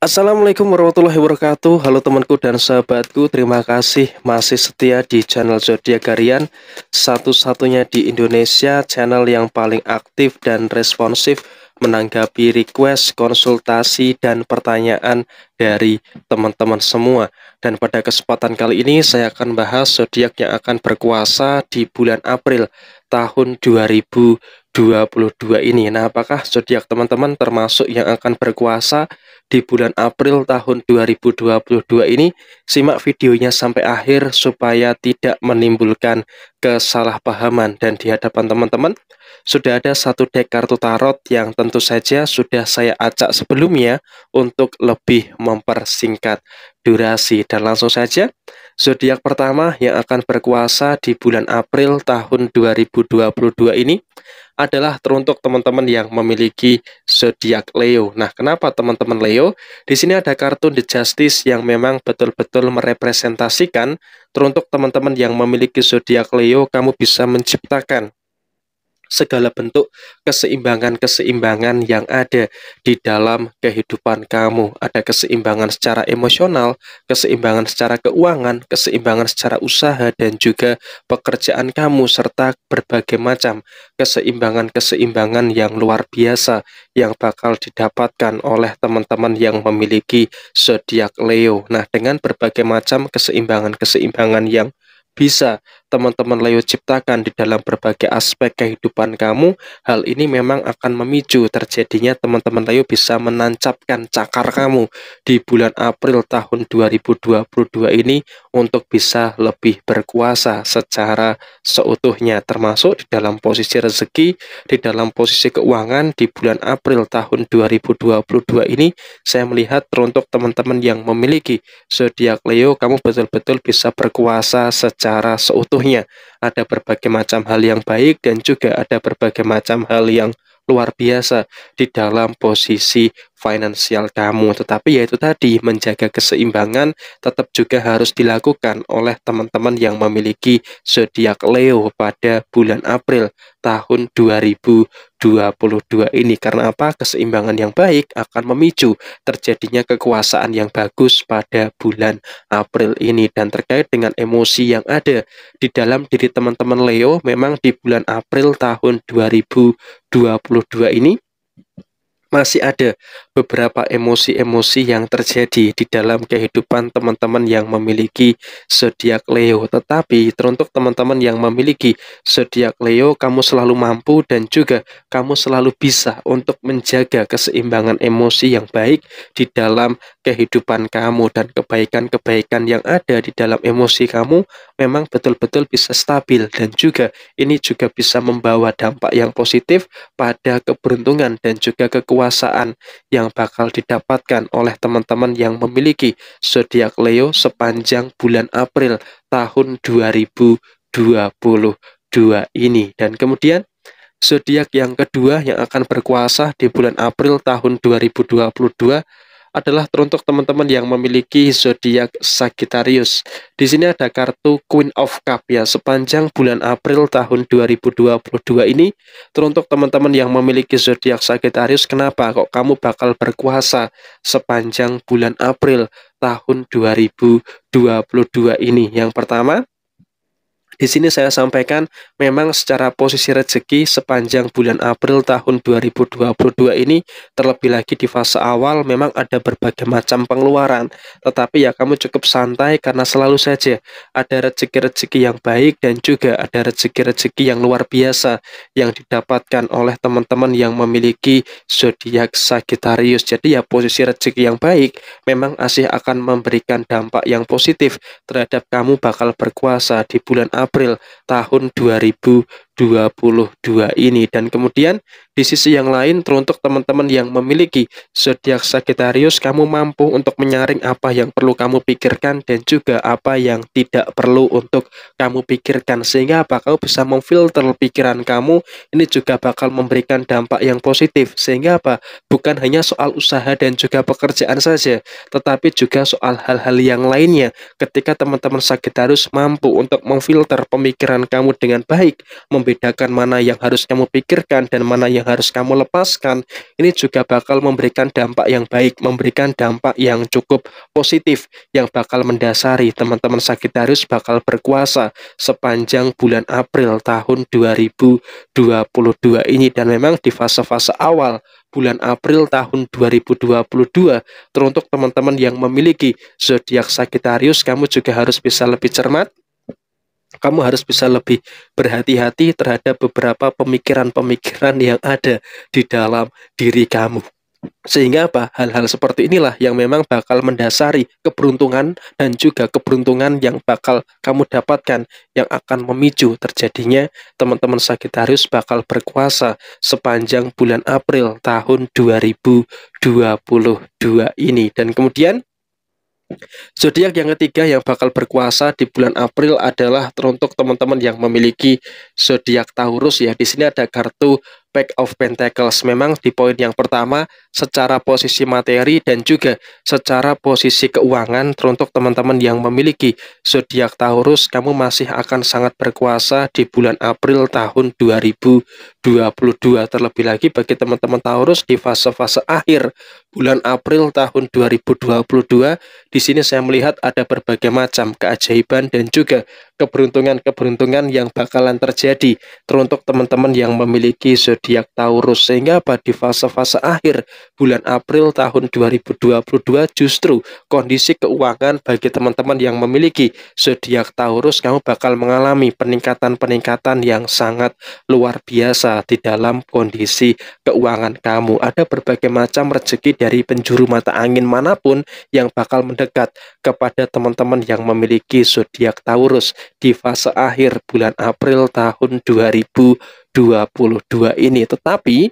Assalamualaikum warahmatullahi wabarakatuh Halo temanku dan sahabatku Terima kasih masih setia di channel Zodiac Garian, Satu-satunya di Indonesia Channel yang paling aktif dan responsif Menanggapi request, konsultasi, dan pertanyaan dari teman-teman semua Dan pada kesempatan kali ini Saya akan bahas zodiak yang akan berkuasa di bulan April tahun 2000. 2022 ini. Nah, apakah zodiak teman-teman termasuk yang akan berkuasa di bulan April tahun 2022 ini? Simak videonya sampai akhir supaya tidak menimbulkan kesalahpahaman dan di hadapan teman-teman sudah ada satu dek kartu tarot yang tentu saja sudah saya acak sebelumnya untuk lebih mempersingkat durasi dan langsung saja zodiak pertama yang akan berkuasa di bulan April tahun 2022 ini adalah teruntuk teman-teman yang memiliki zodiak Leo. Nah, kenapa teman-teman Leo? Di sini ada kartun The Justice yang memang betul-betul merepresentasikan teruntuk teman-teman yang memiliki zodiak Leo, kamu bisa menciptakan segala bentuk keseimbangan-keseimbangan yang ada di dalam kehidupan kamu. Ada keseimbangan secara emosional, keseimbangan secara keuangan, keseimbangan secara usaha, dan juga pekerjaan kamu, serta berbagai macam keseimbangan-keseimbangan yang luar biasa yang bakal didapatkan oleh teman-teman yang memiliki zodiak Leo. Nah, dengan berbagai macam keseimbangan-keseimbangan yang bisa teman-teman Leo ciptakan di dalam berbagai aspek kehidupan kamu, hal ini memang akan memicu terjadinya teman-teman Leo bisa menancapkan cakar kamu di bulan April tahun 2022 ini untuk bisa lebih berkuasa secara seutuhnya termasuk di dalam posisi rezeki, di dalam posisi keuangan di bulan April tahun 2022 ini saya melihat teruntuk teman-teman yang memiliki zodiak Leo kamu betul-betul bisa berkuasa secara seutuhnya seutuhnya. Ada berbagai macam hal yang baik dan juga ada berbagai macam hal yang luar biasa di dalam posisi finansial kamu. Tetapi yaitu tadi menjaga keseimbangan tetap juga harus dilakukan oleh teman-teman yang memiliki zodiak Leo pada bulan April tahun 2022 ini. Karena apa? Keseimbangan yang baik akan memicu terjadinya kekuasaan yang bagus pada bulan April ini dan terkait dengan emosi yang ada di dalam diri teman-teman Leo memang di bulan April tahun 2022 2022 ini masih ada beberapa emosi-emosi yang terjadi di dalam kehidupan teman-teman yang memiliki zodiak Leo. Tetapi teruntuk teman-teman yang memiliki zodiak Leo, kamu selalu mampu dan juga kamu selalu bisa untuk menjaga keseimbangan emosi yang baik di dalam kehidupan kamu dan kebaikan-kebaikan yang ada di dalam emosi kamu memang betul-betul bisa stabil dan juga ini juga bisa membawa dampak yang positif pada keberuntungan dan juga kekuasaan yang bakal didapatkan oleh teman-teman yang memiliki zodiak Leo sepanjang bulan April tahun 2022 ini dan kemudian zodiak yang kedua yang akan berkuasa di bulan April tahun 2022 adalah teruntuk teman-teman yang memiliki zodiak Sagittarius. Di sini ada kartu Queen of Cup ya. Sepanjang bulan April tahun 2022 ini teruntuk teman-teman yang memiliki zodiak Sagittarius, kenapa kok kamu bakal berkuasa sepanjang bulan April tahun 2022 ini? Yang pertama, di sini saya sampaikan memang secara posisi rezeki sepanjang bulan April tahun 2022 ini terlebih lagi di fase awal memang ada berbagai macam pengeluaran. Tetapi ya kamu cukup santai karena selalu saja ada rezeki-rezeki yang baik dan juga ada rezeki-rezeki yang luar biasa yang didapatkan oleh teman-teman yang memiliki zodiak Sagittarius. Jadi ya posisi rezeki yang baik memang asih akan memberikan dampak yang positif terhadap kamu bakal berkuasa di bulan April tahun 2000. 22 ini dan kemudian di sisi yang lain teruntuk teman-teman yang memiliki zodiak Sagittarius kamu mampu untuk menyaring apa yang perlu kamu pikirkan dan juga apa yang tidak perlu untuk kamu pikirkan sehingga apa kamu bisa memfilter pikiran kamu ini juga bakal memberikan dampak yang positif sehingga apa bukan hanya soal usaha dan juga pekerjaan saja tetapi juga soal hal-hal yang lainnya ketika teman-teman Sagittarius mampu untuk memfilter pemikiran kamu dengan baik membedakan mana yang harus kamu pikirkan dan mana yang harus kamu lepaskan, ini juga bakal memberikan dampak yang baik, memberikan dampak yang cukup positif yang bakal mendasari teman-teman Sagittarius bakal berkuasa sepanjang bulan April tahun 2022 ini dan memang di fase-fase awal bulan April tahun 2022 teruntuk teman-teman yang memiliki zodiak Sagittarius kamu juga harus bisa lebih cermat kamu harus bisa lebih berhati-hati terhadap beberapa pemikiran-pemikiran yang ada di dalam diri kamu. Sehingga apa? Hal-hal seperti inilah yang memang bakal mendasari keberuntungan dan juga keberuntungan yang bakal kamu dapatkan yang akan memicu terjadinya teman-teman Sagittarius bakal berkuasa sepanjang bulan April tahun 2022 ini. Dan kemudian Zodiak yang ketiga yang bakal berkuasa di bulan April adalah teruntuk teman-teman yang memiliki zodiak Taurus ya. Di sini ada kartu Pack of Pentacles. Memang di poin yang pertama secara posisi materi dan juga secara posisi keuangan teruntuk teman-teman yang memiliki zodiak Taurus kamu masih akan sangat berkuasa di bulan April tahun 2022 terlebih lagi bagi teman-teman Taurus di fase-fase akhir bulan April tahun 2022, di sini saya melihat ada berbagai macam keajaiban dan juga keberuntungan-keberuntungan yang bakalan terjadi teruntuk teman-teman yang memiliki zodiak Taurus sehingga pada fase-fase akhir bulan April tahun 2022 justru kondisi keuangan bagi teman-teman yang memiliki zodiak Taurus kamu bakal mengalami peningkatan-peningkatan yang sangat luar biasa di dalam kondisi keuangan kamu ada berbagai macam rezeki dari penjuru mata angin manapun yang bakal mendekat kepada teman-teman yang memiliki zodiak Taurus di fase akhir bulan April tahun 2022 ini. Tetapi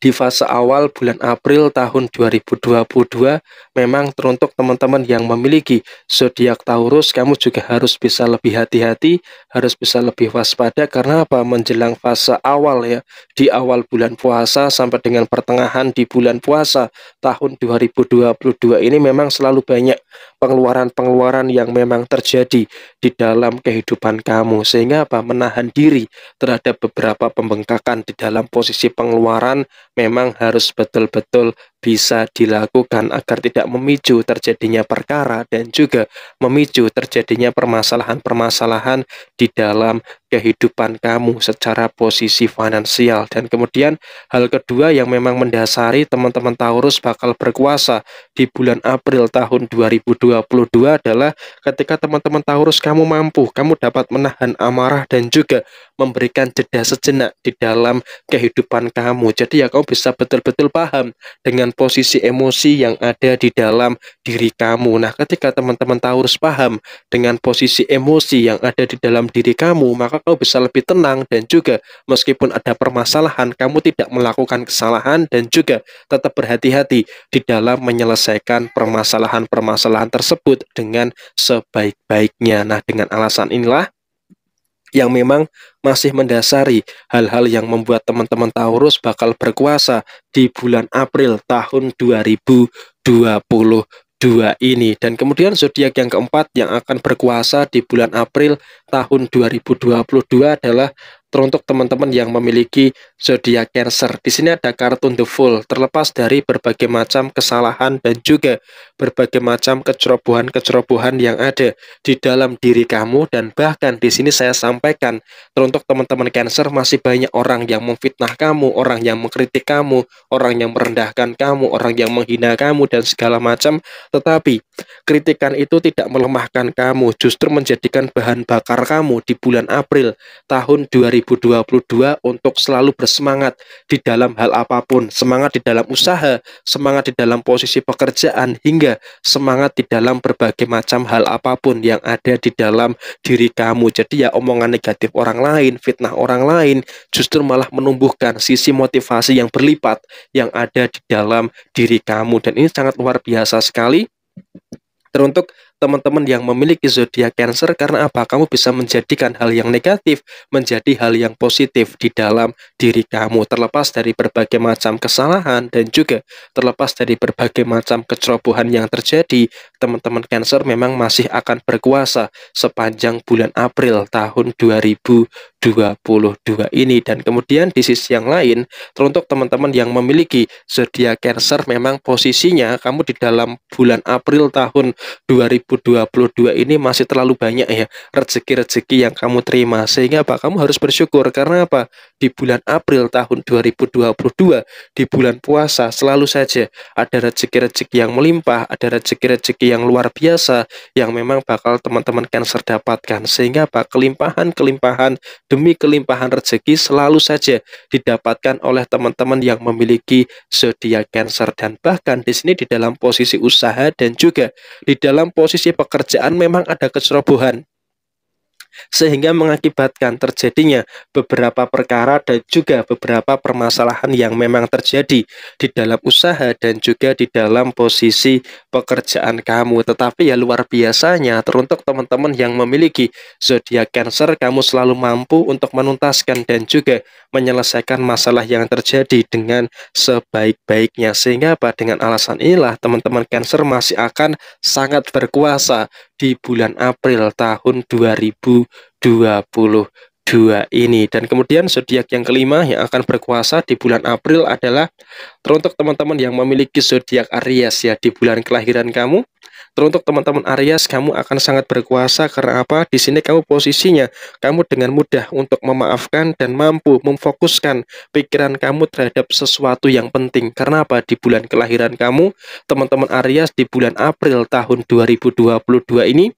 di fase awal bulan April tahun 2022 memang teruntuk teman-teman yang memiliki zodiak Taurus kamu juga harus bisa lebih hati-hati, harus bisa lebih waspada karena apa? menjelang fase awal ya, di awal bulan puasa sampai dengan pertengahan di bulan puasa tahun 2022 ini memang selalu banyak pengeluaran-pengeluaran yang memang terjadi di dalam kehidupan kamu sehingga apa? menahan diri terhadap beberapa pembengkakan di dalam posisi pengeluaran memang harus betul-betul bisa dilakukan agar tidak memicu terjadinya perkara dan juga memicu terjadinya permasalahan-permasalahan di dalam kehidupan kamu secara posisi finansial. Dan kemudian hal kedua yang memang mendasari teman-teman Taurus bakal berkuasa di bulan April tahun 2022 adalah ketika teman-teman Taurus kamu mampu, kamu dapat menahan amarah dan juga memberikan jeda sejenak di dalam kehidupan kamu. Jadi ya kamu bisa betul-betul paham dengan dengan posisi emosi yang ada di dalam diri kamu. Nah, ketika teman-teman tahu paham dengan posisi emosi yang ada di dalam diri kamu, maka kau bisa lebih tenang dan juga meskipun ada permasalahan, kamu tidak melakukan kesalahan dan juga tetap berhati-hati di dalam menyelesaikan permasalahan-permasalahan tersebut dengan sebaik-baiknya. Nah, dengan alasan inilah yang memang masih mendasari hal-hal yang membuat teman-teman Taurus bakal berkuasa di bulan April tahun 2022 ini dan kemudian zodiak yang keempat yang akan berkuasa di bulan April tahun 2022 adalah teruntuk teman-teman yang memiliki zodiak Cancer. Di sini ada kartun The Fool, terlepas dari berbagai macam kesalahan dan juga berbagai macam kecerobohan-kecerobohan yang ada di dalam diri kamu dan bahkan di sini saya sampaikan teruntuk teman-teman Cancer masih banyak orang yang memfitnah kamu, orang yang mengkritik kamu, orang yang merendahkan kamu, orang yang menghina kamu dan segala macam. Tetapi kritikan itu tidak melemahkan kamu, justru menjadikan bahan bakar kamu di bulan April tahun 2020. 2022 untuk selalu bersemangat di dalam hal apapun, semangat di dalam usaha, semangat di dalam posisi pekerjaan, hingga semangat di dalam berbagai macam hal apapun yang ada di dalam diri kamu. Jadi ya omongan negatif orang lain, fitnah orang lain, justru malah menumbuhkan sisi motivasi yang berlipat yang ada di dalam diri kamu. Dan ini sangat luar biasa sekali teruntuk teman-teman yang memiliki zodiak Cancer karena apa? Kamu bisa menjadikan hal yang negatif menjadi hal yang positif di dalam diri kamu terlepas dari berbagai macam kesalahan dan juga terlepas dari berbagai macam kecerobohan yang terjadi. Teman-teman Cancer memang masih akan berkuasa sepanjang bulan April tahun 2022 ini dan kemudian di sisi yang lain teruntuk teman-teman yang memiliki zodiak Cancer memang posisinya kamu di dalam bulan April tahun 2022 2022 ini masih terlalu banyak ya rezeki-rezeki yang kamu terima sehingga apa kamu harus bersyukur karena apa di bulan April tahun 2022 di bulan puasa selalu saja ada rezeki-rezeki yang melimpah ada rezeki-rezeki yang luar biasa yang memang bakal teman-teman Cancer dapatkan sehingga apa kelimpahan-kelimpahan demi kelimpahan rezeki selalu saja didapatkan oleh teman-teman yang memiliki zodiak Cancer dan bahkan di sini di dalam posisi usaha dan juga di dalam posisi sisi pekerjaan memang ada kecerobohan sehingga mengakibatkan terjadinya beberapa perkara dan juga beberapa permasalahan yang memang terjadi di dalam usaha dan juga di dalam posisi pekerjaan kamu. Tetapi ya luar biasanya teruntuk teman-teman yang memiliki zodiak Cancer, kamu selalu mampu untuk menuntaskan dan juga menyelesaikan masalah yang terjadi dengan sebaik-baiknya. Sehingga apa dengan alasan inilah teman-teman Cancer masih akan sangat berkuasa di bulan April tahun 2022 ini. Dan kemudian zodiak yang kelima yang akan berkuasa di bulan April adalah teruntuk teman-teman yang memiliki zodiak Aries ya di bulan kelahiran kamu Teruntuk teman-teman Aries, kamu akan sangat berkuasa karena apa? Di sini kamu posisinya, kamu dengan mudah untuk memaafkan dan mampu memfokuskan pikiran kamu terhadap sesuatu yang penting. Karena apa? Di bulan kelahiran kamu, teman-teman Aries di bulan April tahun 2022 ini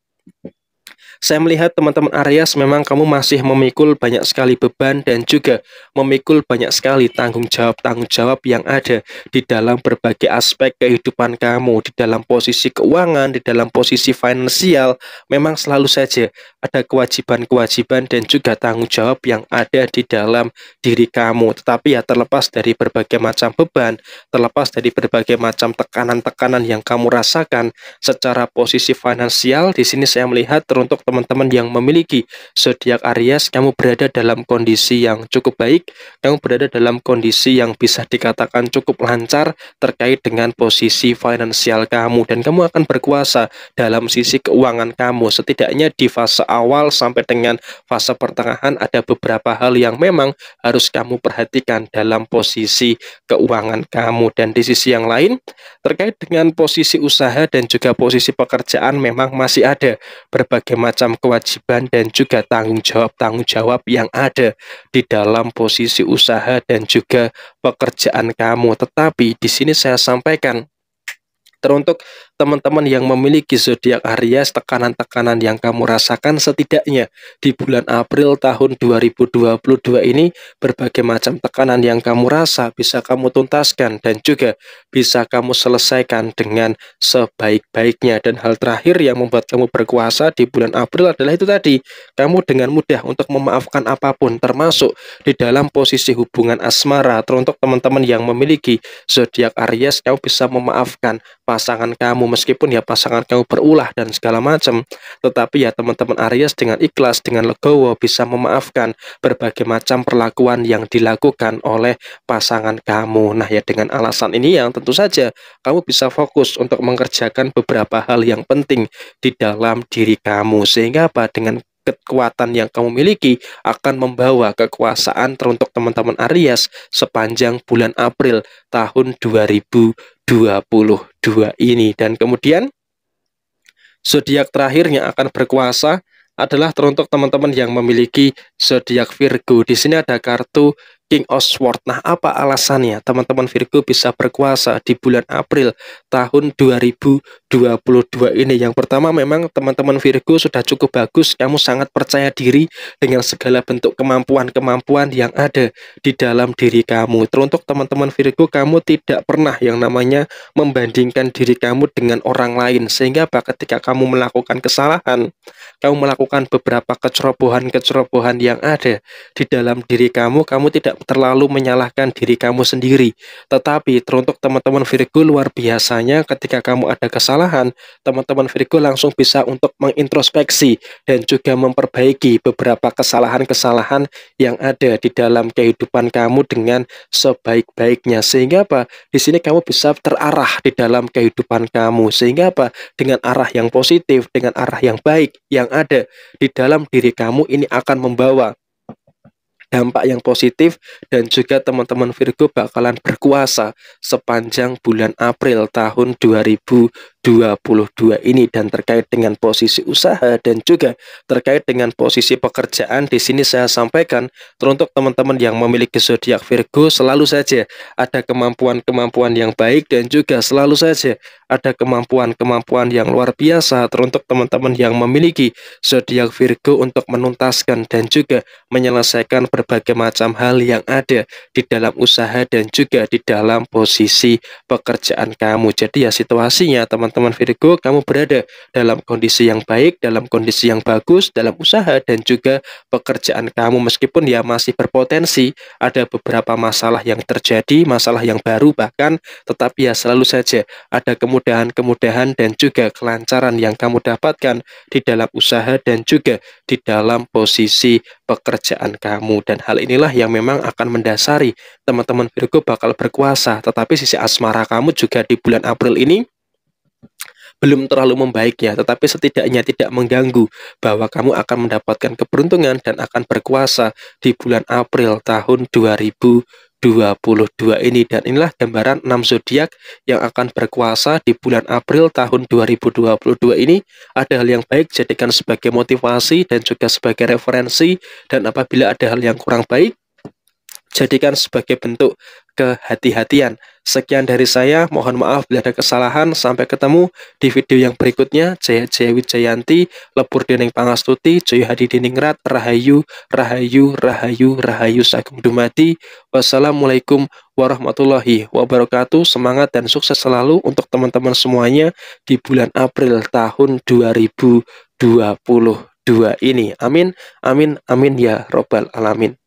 saya melihat teman-teman Aries memang kamu masih memikul banyak sekali beban dan juga memikul banyak sekali tanggung jawab-tanggung jawab yang ada di dalam berbagai aspek kehidupan kamu, di dalam posisi keuangan, di dalam posisi finansial, memang selalu saja ada kewajiban-kewajiban dan juga tanggung jawab yang ada di dalam diri kamu. Tetapi ya terlepas dari berbagai macam beban, terlepas dari berbagai macam tekanan-tekanan yang kamu rasakan secara posisi finansial, di sini saya melihat teruntuk teman-teman yang memiliki zodiak Aries, kamu berada dalam kondisi yang cukup baik, kamu berada dalam kondisi yang bisa dikatakan cukup lancar terkait dengan posisi finansial kamu dan kamu akan berkuasa dalam sisi keuangan kamu setidaknya di fase awal sampai dengan fase pertengahan ada beberapa hal yang memang harus kamu perhatikan dalam posisi keuangan kamu dan di sisi yang lain terkait dengan posisi usaha dan juga posisi pekerjaan memang masih ada berbagai macam kewajiban dan juga tanggung jawab tanggung jawab yang ada di dalam posisi usaha dan juga pekerjaan kamu tetapi di sini saya sampaikan Teruntuk teman-teman yang memiliki zodiak Aries, tekanan-tekanan yang kamu rasakan setidaknya di bulan April tahun 2022 ini berbagai macam tekanan yang kamu rasa bisa kamu tuntaskan dan juga bisa kamu selesaikan dengan sebaik-baiknya. Dan hal terakhir yang membuat kamu berkuasa di bulan April adalah itu tadi, kamu dengan mudah untuk memaafkan apapun termasuk di dalam posisi hubungan asmara. Teruntuk teman-teman yang memiliki zodiak Aries, kamu bisa memaafkan pasangan kamu meskipun ya pasangan kamu berulah dan segala macam tetapi ya teman-teman Aries dengan ikhlas dengan legowo bisa memaafkan berbagai macam perlakuan yang dilakukan oleh pasangan kamu nah ya dengan alasan ini yang tentu saja kamu bisa fokus untuk mengerjakan beberapa hal yang penting di dalam diri kamu sehingga apa dengan kekuatan yang kamu miliki akan membawa kekuasaan teruntuk teman-teman Aries sepanjang bulan April tahun 2022 ini dan kemudian zodiak terakhir yang akan berkuasa adalah teruntuk teman-teman yang memiliki zodiak Virgo. Di sini ada kartu King of Nah, apa alasannya teman-teman Virgo bisa berkuasa di bulan April tahun 2022 ini? Yang pertama memang teman-teman Virgo sudah cukup bagus, kamu sangat percaya diri dengan segala bentuk kemampuan-kemampuan yang ada di dalam diri kamu. Teruntuk teman-teman Virgo, kamu tidak pernah yang namanya membandingkan diri kamu dengan orang lain. Sehingga ketika kamu melakukan kesalahan, kamu melakukan beberapa kecerobohan-kecerobohan yang ada di dalam diri kamu, kamu tidak terlalu menyalahkan diri kamu sendiri. Tetapi teruntuk teman-teman Virgo luar biasanya ketika kamu ada kesalahan, teman-teman Virgo langsung bisa untuk mengintrospeksi dan juga memperbaiki beberapa kesalahan-kesalahan yang ada di dalam kehidupan kamu dengan sebaik-baiknya. Sehingga apa? Di sini kamu bisa terarah di dalam kehidupan kamu. Sehingga apa? Dengan arah yang positif, dengan arah yang baik yang ada di dalam diri kamu ini akan membawa dampak yang positif dan juga teman-teman Virgo bakalan berkuasa sepanjang bulan April tahun 2020. 22 ini dan terkait dengan posisi usaha dan juga terkait dengan posisi pekerjaan di sini saya sampaikan teruntuk teman-teman yang memiliki zodiak Virgo selalu saja ada kemampuan-kemampuan yang baik dan juga selalu saja ada kemampuan-kemampuan yang luar biasa teruntuk teman-teman yang memiliki zodiak Virgo untuk menuntaskan dan juga menyelesaikan berbagai macam hal yang ada di dalam usaha dan juga di dalam posisi pekerjaan kamu. Jadi ya situasinya teman teman-teman Virgo, kamu berada dalam kondisi yang baik, dalam kondisi yang bagus, dalam usaha dan juga pekerjaan kamu meskipun ya masih berpotensi ada beberapa masalah yang terjadi, masalah yang baru bahkan tetapi ya selalu saja ada kemudahan-kemudahan dan juga kelancaran yang kamu dapatkan di dalam usaha dan juga di dalam posisi pekerjaan kamu dan hal inilah yang memang akan mendasari teman-teman Virgo bakal berkuasa tetapi sisi asmara kamu juga di bulan April ini belum terlalu membaik ya, tetapi setidaknya tidak mengganggu bahwa kamu akan mendapatkan keberuntungan dan akan berkuasa di bulan April tahun 2022 ini dan inilah gambaran 6 zodiak yang akan berkuasa di bulan April tahun 2022 ini ada hal yang baik jadikan sebagai motivasi dan juga sebagai referensi dan apabila ada hal yang kurang baik jadikan sebagai bentuk kehati-hatian. Sekian dari saya, mohon maaf bila ada kesalahan. Sampai ketemu di video yang berikutnya. Jaya Jaya Wijayanti, Lebur Dening Pangastuti, Joyo Hadi Diningrat, Rahayu, Rahayu, Rahayu, Rahayu sagung Dumati. Wassalamualaikum warahmatullahi wabarakatuh. Semangat dan sukses selalu untuk teman-teman semuanya di bulan April tahun 2022 ini. Amin, amin, amin ya robbal alamin.